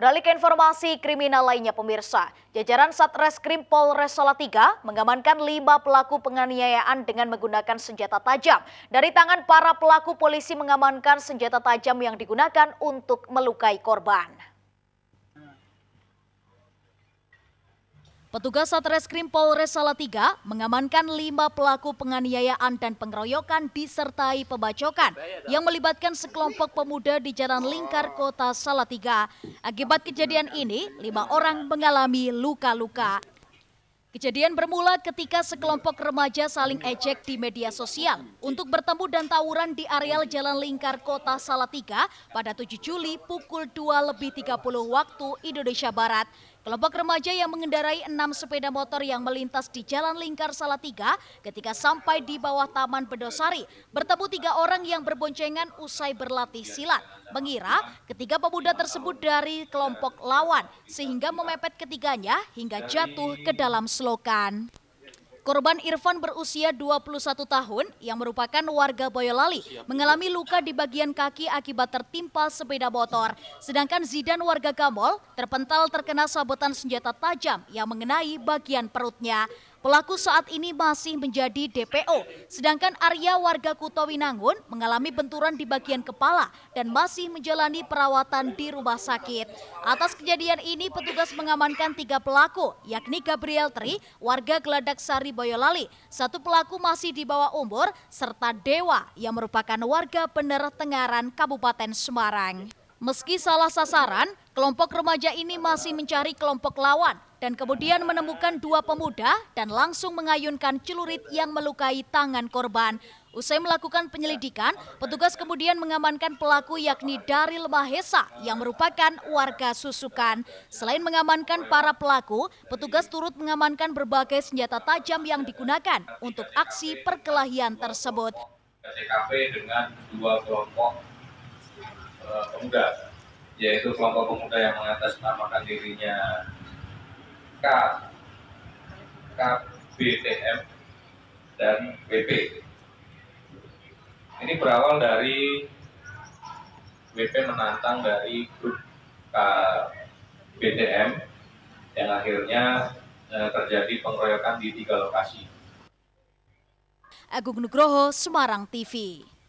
Beralih ke informasi kriminal lainnya pemirsa, jajaran Satreskrim Polres Salatiga mengamankan lima pelaku penganiayaan dengan menggunakan senjata tajam. Dari tangan para pelaku polisi mengamankan senjata tajam yang digunakan untuk melukai korban. Petugas Satreskrim Polres Salatiga mengamankan lima pelaku penganiayaan dan pengeroyokan disertai pembacokan yang melibatkan sekelompok pemuda di Jalan Lingkar Kota Salatiga. Akibat kejadian ini, lima orang mengalami luka-luka. Kejadian bermula ketika sekelompok remaja saling ejek di media sosial untuk bertemu dan tawuran di areal Jalan Lingkar Kota Salatiga pada 7 Juli pukul 2 lebih 30 waktu Indonesia Barat. Kelompok remaja yang mengendarai enam sepeda motor yang melintas di Jalan Lingkar Salatiga ketika sampai di bawah Taman Bedosari bertemu tiga orang yang berboncengan usai berlatih silat. Mengira ketiga pemuda tersebut dari kelompok lawan sehingga memepet ketiganya hingga jatuh ke dalam Selokan, Korban Irfan berusia 21 tahun yang merupakan warga Boyolali mengalami luka di bagian kaki akibat tertimpa sepeda motor. Sedangkan Zidan warga Gamol terpental terkena sabetan senjata tajam yang mengenai bagian perutnya. Pelaku saat ini masih menjadi DPO, sedangkan Arya warga Kuto Winangun mengalami benturan di bagian kepala dan masih menjalani perawatan di rumah sakit. Atas kejadian ini petugas mengamankan tiga pelaku, yakni Gabriel Tri, warga Geladak Sari Boyolali, satu pelaku masih di bawah umur, serta Dewa yang merupakan warga Bener Tengaran Kabupaten Semarang. Meski salah sasaran, Kelompok remaja ini masih mencari kelompok lawan dan kemudian menemukan dua pemuda dan langsung mengayunkan celurit yang melukai tangan korban. Usai melakukan penyelidikan, petugas kemudian mengamankan pelaku yakni Daril Mahesa yang merupakan warga Susukan. Selain mengamankan para pelaku, petugas turut mengamankan berbagai senjata tajam yang digunakan untuk aksi perkelahian tersebut. TKP dengan dua kelompok uh, yaitu kelompok pemuda yang mengatasnamakan dirinya K, KBTM dan BP. Ini berawal dari BP menantang dari grup KBTM yang akhirnya e, terjadi pengeroyokan di tiga lokasi. Agung Nugroho, Semarang TV.